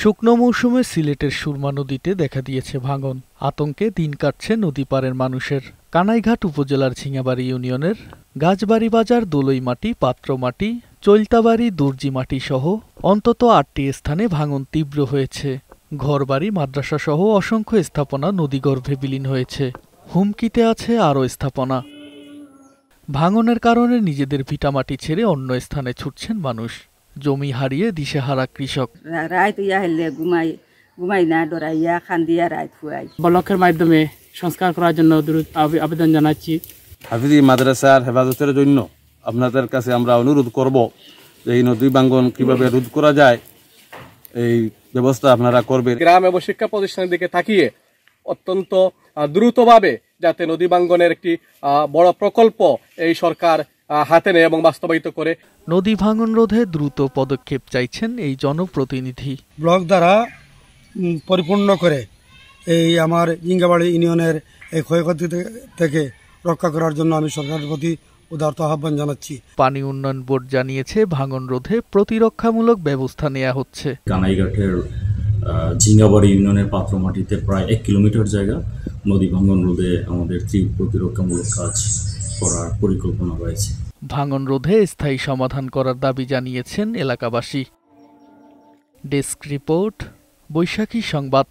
শুকনো মৌসুমে সিলেটের সুরমা নদীতে দেখা দিয়েছে ভাঙন আতঙ্কে দিন কাটছে নদী পারের মানুষের কানাইঘাট উপজেলার ঝিঙাবাড়ি ইউনিয়নের গাছবাড়ি বাজার দোলই মাটি পাত্র মাটি চৈলতাবাড়ি মাটি সহ অন্তত আটটি স্থানে ভাঙন তীব্র হয়েছে ঘরবাড়ি মাদ্রাসা সহ অসংখ্য স্থাপনা নদীগর্ভে বিলীন হয়েছে হুমকিতে আছে আরও স্থাপনা ভাঙনের কারণে নিজেদের ভিটামাটি ছেড়ে অন্য স্থানে ছুটছেন মানুষ জমি হারিয়ে দিশেহারা কৃষক রায় ইয়া হেলে ঘুমাই ঘুমাই না ডরাইয়া দিয়া রায় ফুয়াই ব্লকের মাধ্যমে সংস্কার করার জন্য আবেদন জানাচ্ছি হাফিজি মাদ্রাসার হেফাজতের জন্য আপনাদের কাছে আমরা অনুরোধ করব যে এই নদী বাঙ্গন কিভাবে রোধ করা যায় এই ব্যবস্থা আপনারা করবেন গ্রাম এবং শিক্ষা প্রতিষ্ঠানের দিকে তাকিয়ে অত্যন্ত দ্রুতভাবে যাতে নদী বাঙ্গনের একটি বড় প্রকল্প এই সরকার হাতে নেয় এবং বাস্তবায়িত করে নদী ভাঙন রোধে দ্রুত পদক্ষেপ চাইছেন এই জনপ্রতিনিধি ব্লক দ্বারা পরিপূর্ণ করে এই আমার ইঙ্গাবাড়ি ইউনিয়নের এই ক্ষয়ক্ষতি থেকে রক্ষা করার জন্য আমি সরকারের প্রতি উদারত আহ্বান জানাচ্ছি পানি উন্নয়ন বোর্ড জানিয়েছে ভাঙন রোধে প্রতিরক্ষামূলক ব্যবস্থা নেওয়া হচ্ছে কানাইঘাটের ঝিঙ্গাবাড়ি ইউনিয়নের মাটিতে প্রায় এক কিলোমিটার জায়গা নদী ভাঙন রোধে আমাদের প্রতিরক্ষামূলক কাজ করার পরিকল্পনা রয়েছে ভাঙন রোধে স্থায়ী সমাধান করার দাবি জানিয়েছেন এলাকাবাসী ডেস্ক রিপোর্ট বৈশাখী সংবাদ